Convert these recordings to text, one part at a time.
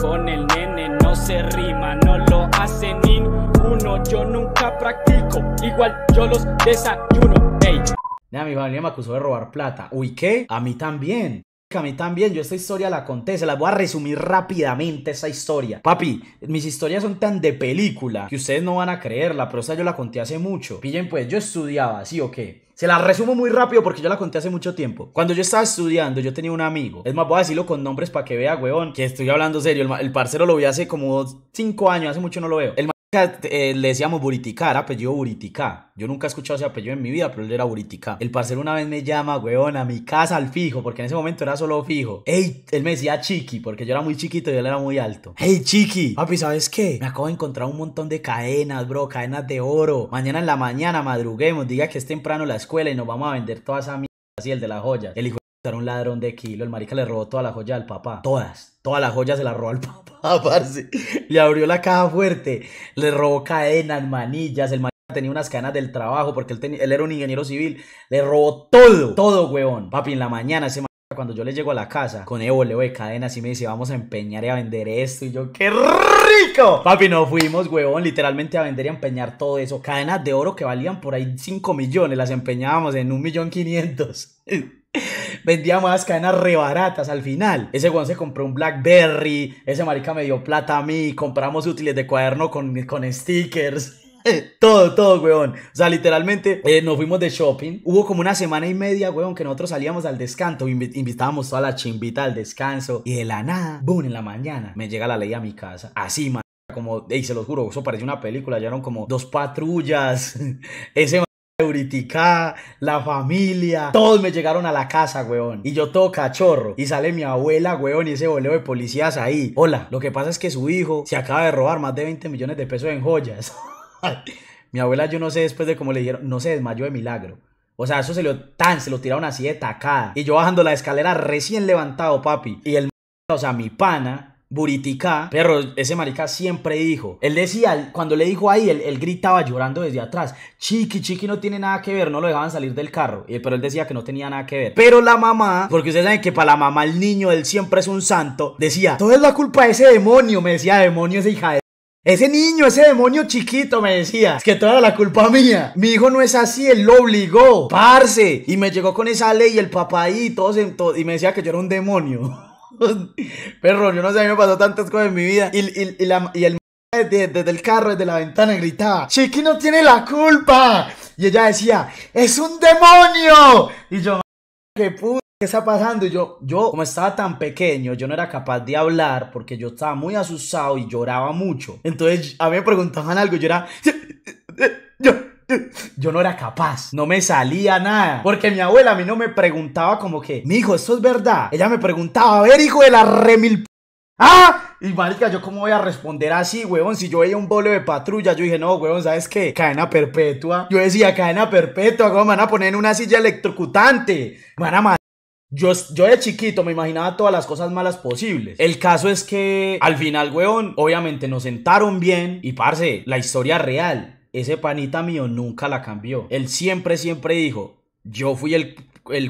Con el nene no se rima, no lo hace ninguno. Yo nunca practico, igual yo los desayuno. Ey. Nada, mi familia me acusó de robar plata. Uy, ¿qué? A mí también a mí también, yo esta historia la conté, se la voy a resumir rápidamente esa historia. Papi, mis historias son tan de película que ustedes no van a creerla, pero esa yo la conté hace mucho. Pillen pues, yo estudiaba, ¿sí o qué? Se la resumo muy rápido porque yo la conté hace mucho tiempo. Cuando yo estaba estudiando, yo tenía un amigo. Es más, voy a decirlo con nombres para que vea, weón, que estoy hablando serio. El, parcero lo vi hace como 5 años, hace mucho no lo veo. El eh, le decíamos Buritica, era apellido Buritica. Yo nunca he escuchado ese apellido en mi vida, pero él era Buritica. El parcero una vez me llama, weón, a mi casa al fijo, porque en ese momento era solo fijo. Ey, él me decía Chiqui, porque yo era muy chiquito y él era muy alto. Hey, Chiqui, papi, ¿sabes qué? Me acabo de encontrar un montón de cadenas, bro, cadenas de oro. Mañana en la mañana madruguemos, diga que es temprano la escuela y nos vamos a vender toda esa mierda así, el de las joyas. El hijo era un ladrón de kilo, el marica le robó toda la joya al papá, todas, todas las joyas se las robó al papá, parce. Le abrió la caja fuerte, le robó cadenas, manillas, el marica tenía unas cadenas del trabajo porque él, él era un ingeniero civil, le robó todo, todo, huevón. Papi, en la mañana ese marica, cuando yo le llego a la casa con éboleo de cadenas y me dice, vamos a empeñar y a vender esto, y yo, qué rico. Papi, nos fuimos, huevón, literalmente a vender y a empeñar todo eso. Cadenas de oro que valían por ahí 5 millones, las empeñábamos en un millón Vendía más cadenas rebaratas al final. Ese weón se compró un Blackberry. Ese marica me dio plata a mí. Compramos útiles de cuaderno con, con stickers. todo, todo, weón. O sea, literalmente eh, nos fuimos de shopping. Hubo como una semana y media, weón, que nosotros salíamos al descanso. invitábamos toda la chimbita al descanso. Y de la nada, boom, en la mañana me llega la ley a mi casa. Así, man. Como, y se los juro, eso parece una película. Llegaron como dos patrullas. Ese Euritica, la familia, todos me llegaron a la casa, weón. Y yo todo cachorro. Y sale mi abuela, weón, y ese boleo de policías ahí. Hola, lo que pasa es que su hijo se acaba de robar más de 20 millones de pesos en joyas. mi abuela, yo no sé después de cómo le dijeron, no se desmayó de milagro. O sea, eso se lo tan, se lo tiraron así de tacada. Y yo bajando la escalera recién levantado, papi. Y el, o sea, mi pana, Buritica, pero ese marica siempre dijo, él decía, cuando le dijo ahí, él, gritaba llorando desde atrás, Chiqui, Chiqui no tiene nada que ver, no lo dejaban salir del carro, pero él decía que no tenía nada que ver. Pero la mamá, porque ustedes saben que para la mamá el niño, él siempre es un santo, decía, todo es la culpa de ese demonio, me decía, demonio esa hija de... Ese niño, ese demonio chiquito me decía, es que toda la culpa mía. Mi hijo no es así, él lo obligó, Parse. Y me llegó con esa ley y el papá ahí, todos y me decía que yo era un demonio. Perro, yo no sé, a mí me pasó tantas cosas en mi vida. Y, y, y, y el desde, el carro, desde la ventana, gritaba, Chiqui no tiene la culpa. Y ella decía, es un demonio. Y yo, qué puto ¿qué está pasando? Y yo, yo, como estaba tan pequeño, yo no era capaz de hablar porque yo estaba muy asustado y lloraba mucho. Entonces, a mí me preguntaban algo, yo era, yo, Yo no era capaz, no me salía nada. Porque mi abuela a mí no me preguntaba como que, mi hijo, esto es verdad. Ella me preguntaba, a ver, hijo de la remil. ¡Ah! Y marica, ¿yo cómo voy a responder así, huevón? Si yo veía un bolo de patrulla, yo dije, no, huevón, ¿sabes qué? Cadena perpetua. Yo decía, cadena perpetua, ¿cómo me van a poner en una silla electrocutante? Me van a matar. Yo, yo de chiquito me imaginaba todas las cosas malas posibles. El caso es que al final, huevón, obviamente nos sentaron bien y parce, la historia real ese panita mío nunca la cambió. Él siempre, siempre dijo, yo fui el,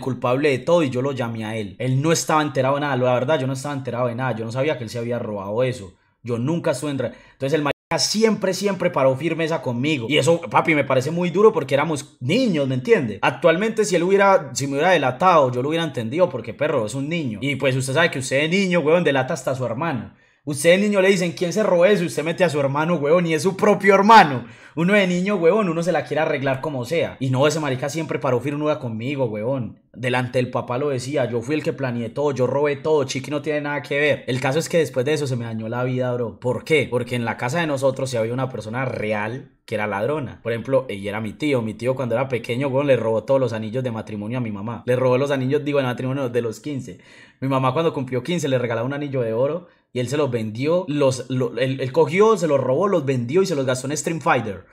culpable de todo y yo lo llamé a él. Él no estaba enterado de nada, la verdad, yo no estaba enterado de nada, yo no sabía que él se había robado eso. Yo nunca estuve en... Entonces el marica siempre, siempre paró firmeza conmigo. Y eso, papi, me parece muy duro porque éramos niños, ¿me entiende? Actualmente si él hubiera, si me hubiera delatado, yo lo hubiera entendido porque perro es un niño. Y pues usted sabe que usted es niño, weón, delata hasta a su hermano. Ustedes niño le dicen, ¿quién se robó eso? usted mete a su hermano, huevón, y es su propio hermano. Uno de niño, huevón, uno se la quiere arreglar como sea. Y no, ese marica siempre paró nueva conmigo, huevón. Delante del papá lo decía, yo fui el que planeé todo, yo robé todo, Chiqui no tiene nada que ver. El caso es que después de eso se me dañó la vida, bro. ¿Por qué? Porque en la casa de nosotros se había una persona real que era ladrona. Por ejemplo, ella era mi tío. Mi tío cuando era pequeño, weón, le robó todos los anillos de matrimonio a mi mamá. Le robó los anillos, digo, de matrimonio de los 15. Mi mamá cuando cumplió 15 le regalaba un anillo de oro y él se los vendió, los, él, cogió, se los robó, los vendió y se los gastó en Stream Fighter.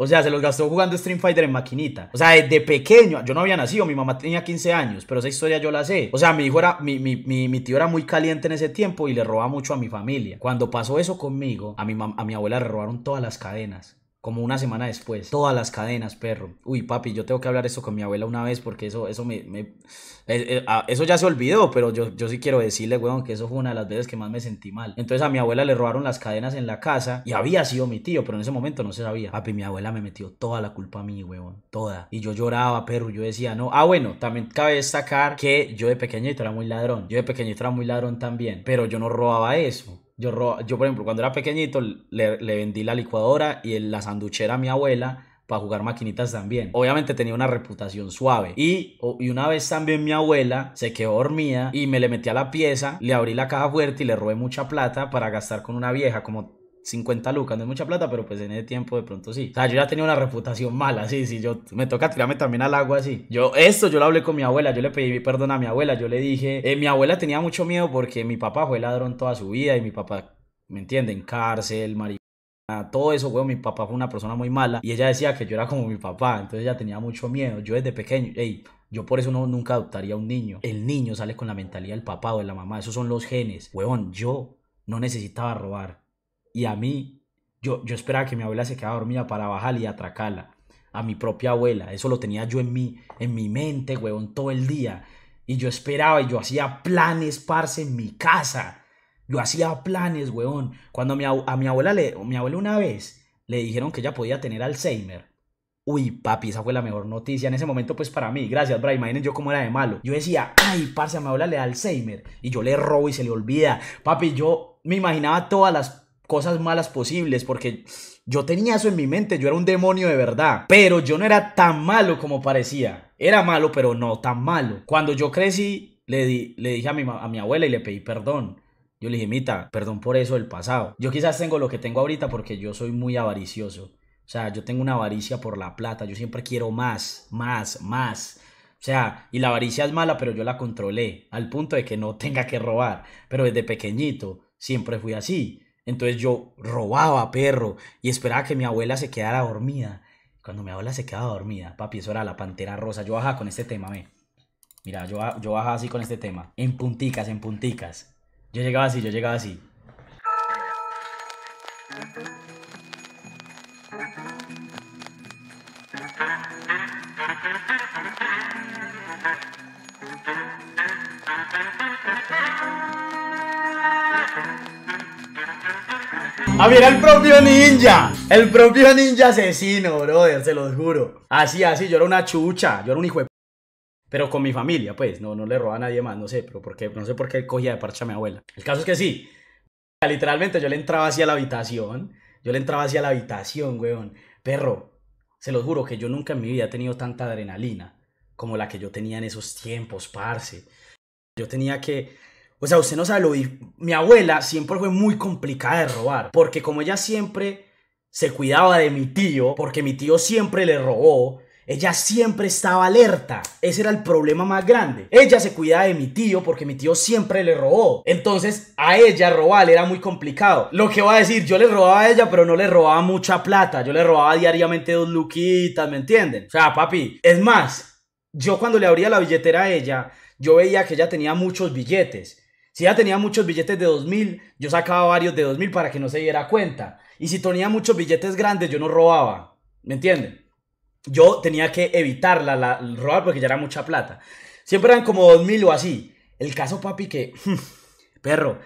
O sea, se los gastó jugando Stream Fighter en maquinita. O sea, de pequeño, yo no había nacido, mi mamá tenía 15 años, pero esa historia yo la sé. O sea, mi, hijo era, mi, mi, mi, mi tío era muy caliente en ese tiempo y le robaba mucho a mi familia. Cuando pasó eso conmigo, a mi, a mi abuela le robaron todas las cadenas como una semana después. Todas las cadenas, perro. Uy, papi, yo tengo que hablar esto con mi abuela una vez porque eso, eso me. Eh, eh, ah, eso ya se olvidó, pero yo, yo sí quiero decirle, weón, que eso fue una de las veces que más me sentí mal. Entonces a mi abuela le robaron las cadenas en la casa y había sido mi tío, pero en ese momento no se sabía. Papi, mi abuela me metió toda la culpa a mí, weón. Toda. Y yo lloraba, perro. Yo decía, no. Ah, bueno, también cabe destacar que yo de pequeñito era muy ladrón. Yo de pequeño era muy ladrón también, pero yo no robaba eso yo, yo por ejemplo, cuando era pequeñito, le, vendí la licuadora y la sanduchera a mi abuela para jugar maquinitas también. Obviamente tenía una reputación suave. Y, y, una vez también mi abuela se quedó dormida y me le metí a la pieza, le abrí la caja fuerte y le robé mucha plata para gastar con una vieja, como 50 lucas, no es mucha plata, pero pues en ese tiempo de pronto sí. O sea, yo ya tenía una reputación mala, sí, sí, yo me toca tirarme también al agua así. Yo, esto yo lo hablé con mi abuela, yo le pedí perdón a mi abuela, yo le dije, eh, mi abuela tenía mucho miedo porque mi papá fue ladrón toda su vida y mi papá, ¿me entienden? Cárcel, marido todo eso, weón, mi papá fue una persona muy mala y ella decía que yo era como mi papá, entonces ella tenía mucho miedo. Yo desde pequeño, hey, yo por eso no, nunca adoptaría a un niño. El niño sale con la mentalidad del papá o de la mamá, esos son los genes. Weón, yo no necesitaba robar, y a mí, yo, yo esperaba que mi abuela se quedara dormida para bajar y atracarla. A mi propia abuela. Eso lo tenía yo en mi, en mi mente, weón, todo el día. Y yo esperaba y yo hacía planes, parce, en mi casa. Yo hacía planes, weón Cuando a mi, a mi abuela le, mi abuela una vez le dijeron que ella podía tener Alzheimer. Uy, papi, esa fue la mejor noticia en ese momento, pues para mí. Gracias, Brian. Imaginen yo cómo era de malo. Yo decía, ay, parce, a mi abuela le da Alzheimer. Y yo le robo y se le olvida. Papi, yo me imaginaba todas las cosas malas posibles, porque yo tenía eso en mi mente, yo era un demonio de verdad, pero yo no era tan malo como parecía, era malo, pero no tan malo. Cuando yo crecí, le, di, le dije a mi, a mi abuela y le pedí perdón. Yo le dije, Mita, perdón por eso del pasado. Yo quizás tengo lo que tengo ahorita porque yo soy muy avaricioso. O sea, yo tengo una avaricia por la plata. Yo siempre quiero más, más, más. O sea, y la avaricia es mala, pero yo la controlé al punto de que no tenga que robar. Pero desde pequeñito siempre fui así. Entonces yo robaba perro y esperaba que mi abuela se quedara dormida. Cuando mi abuela se quedaba dormida, papi, eso era la pantera rosa. Yo bajaba con este tema, ve. Mira, yo, yo bajaba así con este tema. En punticas, en punticas. Yo llegaba así, yo llegaba así. A ver, el propio ninja. El propio ninja asesino, brother, se los juro. Así, así, yo era una chucha, yo era un hijo de... Pero con mi familia, pues, no, no le roba a nadie más, no sé, pero por no sé por qué cogía de parcha a mi abuela. El caso es que sí, literalmente yo le entraba hacia la habitación, yo le entraba hacia la habitación, weón. Perro, se los juro que yo nunca en mi vida he tenido tanta adrenalina como la que yo tenía en esos tiempos, parce. Yo tenía que o sea, usted no sabe lo... Mi abuela siempre fue muy complicada de robar, porque como ella siempre se cuidaba de mi tío, porque mi tío siempre le robó, ella siempre estaba alerta. Ese era el problema más grande. Ella se cuidaba de mi tío porque mi tío siempre le robó. Entonces a ella robar era muy complicado. Lo que va a decir, yo le robaba a ella, pero no le robaba mucha plata. Yo le robaba diariamente dos luquitas, ¿me entienden? O sea, papi. Es más, yo cuando le abría la billetera a ella, yo veía que ella tenía muchos billetes. Si ya tenía muchos billetes de 2000, yo sacaba varios de 2000 para que no se diera cuenta. Y si tenía muchos billetes grandes, yo no robaba. ¿Me entienden? Yo tenía que evitarla, la, robar porque ya era mucha plata. Siempre eran como 2000 o así. El caso, papi, que. Perro,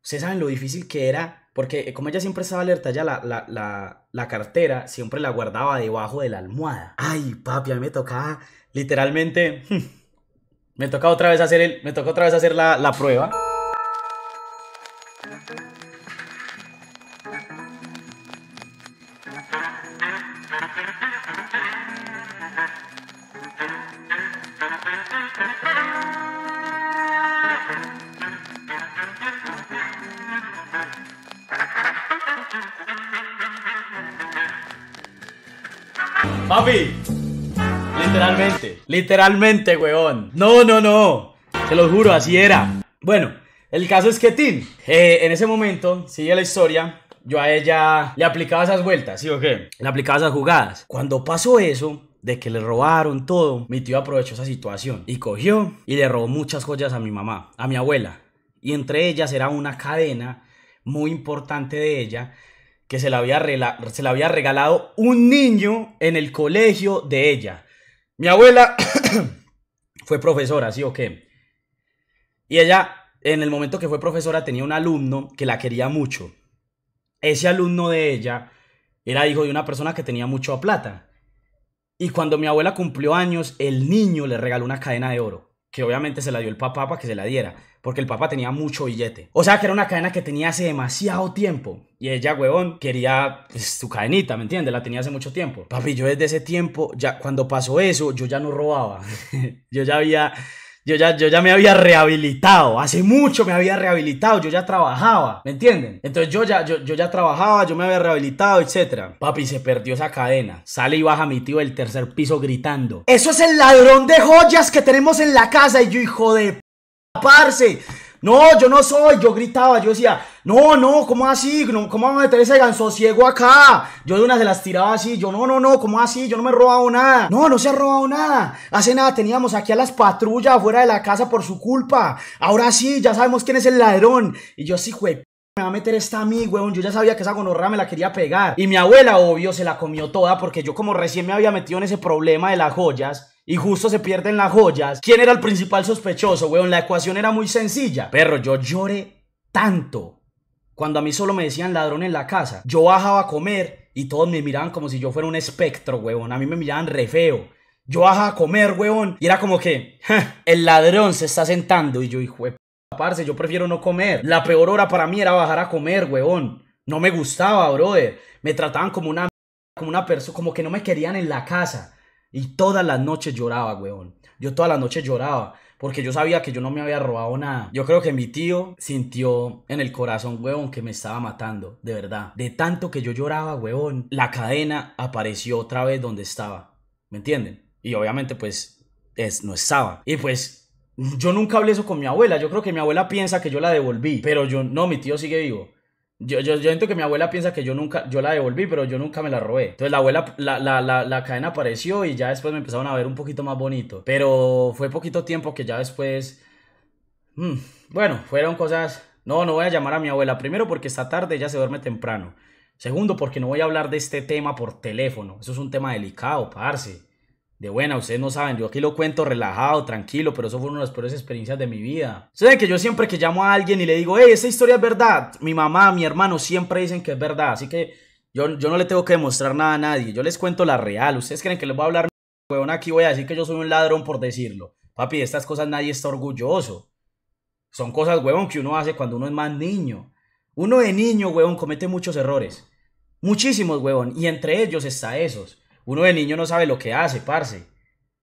ustedes saben lo difícil que era. Porque como ella siempre estaba alerta, ya la, cartera siempre la guardaba debajo de la almohada. Ay, papi, a mí me tocaba literalmente. Me toca otra vez hacer el. Me toca otra vez hacer la prueba. Papi. Literalmente. Literalmente, weón. No, no, no. Te lo juro, así era. Bueno, el caso es que Tim, eh, en ese momento, sigue la historia. Yo a ella le aplicaba esas vueltas, ¿sí o qué? Le aplicaba esas jugadas. Cuando pasó eso, de que le robaron todo, mi tío aprovechó esa situación y cogió y le robó muchas joyas a mi mamá, a mi abuela. Y entre ellas era una cadena muy importante de ella que se la, había se había regalado un niño en el colegio de ella. Mi abuela fue profesora, ¿sí o qué? Y ella, en el momento que fue profesora, tenía un alumno que la quería mucho. Ese alumno de ella era hijo de una persona que tenía mucho plata. Y cuando mi abuela cumplió años, el niño le regaló una cadena de oro que obviamente se la dio el papá para que se la diera, porque el papá tenía mucho billete. O sea que era una cadena que tenía hace demasiado tiempo. Y ella, huevón, quería pues, su cadenita, ¿me entiendes? La tenía hace mucho tiempo. Papi, yo desde ese tiempo, ya cuando pasó eso, yo ya no robaba. yo ya había yo ya, yo ya me había rehabilitado, hace mucho me había rehabilitado, yo ya trabajaba, ¿me entienden? Entonces yo ya, yo, yo ya trabajaba, yo me había rehabilitado, etc. Papi, se perdió esa cadena. Sale y baja mi tío del tercer piso gritando. Eso es el ladrón de joyas que tenemos en la casa y yo hijo de... Parce, no, yo no soy. Yo gritaba, yo decía, no, no, ¿cómo así? ¿Cómo vamos a meter ese ganso ciego acá? Yo de una se las tiraba así. Yo, no, no, no, ¿cómo así? Yo no me he robado nada. No, no se ha robado nada. Hace nada teníamos aquí a las patrullas afuera de la casa por su culpa. Ahora sí, ya sabemos quién es el ladrón. Y yo, así, güey, me va a meter esta a mí, weón. Yo ya sabía que esa gonorra me la quería pegar. Y mi abuela, obvio, se la comió toda porque yo como recién me había metido en ese problema de las joyas, y justo se pierden las joyas. ¿Quién era el principal sospechoso, weón? La ecuación era muy sencilla. Pero yo lloré tanto cuando a mí solo me decían ladrón en la casa. Yo bajaba a comer y todos me miraban como si yo fuera un espectro, weón. A mí me miraban re feo. Yo bajaba a comer, weón. Y era como que, el ladrón se está sentando. Y yo, hijo aparse yo prefiero no comer. La peor hora para mí era bajar a comer, weón. No me gustaba, brother. Me trataban como una como una persona, como que no me querían en la casa. Y todas las noches lloraba, weón. Yo todas las noches lloraba. Porque yo sabía que yo no me había robado nada. Yo creo que mi tío sintió en el corazón, weón, que me estaba matando. De verdad. De tanto que yo lloraba, weón. La cadena apareció otra vez donde estaba. ¿Me entienden? Y obviamente, pues, es, no estaba. Y pues yo nunca hablé eso con mi abuela. Yo creo que mi abuela piensa que yo la devolví, pero yo no, mi tío sigue vivo. Yo, yo, siento que mi abuela piensa que yo nunca, yo la devolví, pero yo nunca me la robé. Entonces la abuela, la, la, la, cadena apareció y ya después me empezaron a ver un poquito más bonito. Pero fue poquito tiempo que ya después, mm, bueno, fueron cosas, no, no voy a llamar a mi abuela. Primero porque esta tarde ya se duerme temprano. Segundo porque no voy a hablar de este tema por teléfono. Eso es un tema delicado, parce. De buena, ustedes no saben, yo aquí lo cuento relajado, tranquilo, pero eso fue una de las peores experiencias de mi vida. Ustedes que yo siempre que llamo a alguien y le digo, hey, esta historia es verdad, mi mamá, mi hermano siempre dicen que es verdad, así que yo, yo no le tengo que demostrar nada a nadie, yo les cuento la real. Ustedes creen que les voy a hablar, weón, aquí voy a decir que yo soy un ladrón por decirlo. Papi, de estas cosas nadie está orgulloso. Son cosas, weón, que uno hace cuando uno es más niño. Uno de niño, weón, comete muchos errores. Muchísimos, huevón, y entre ellos está esos. Uno de niño no sabe lo que hace, parce.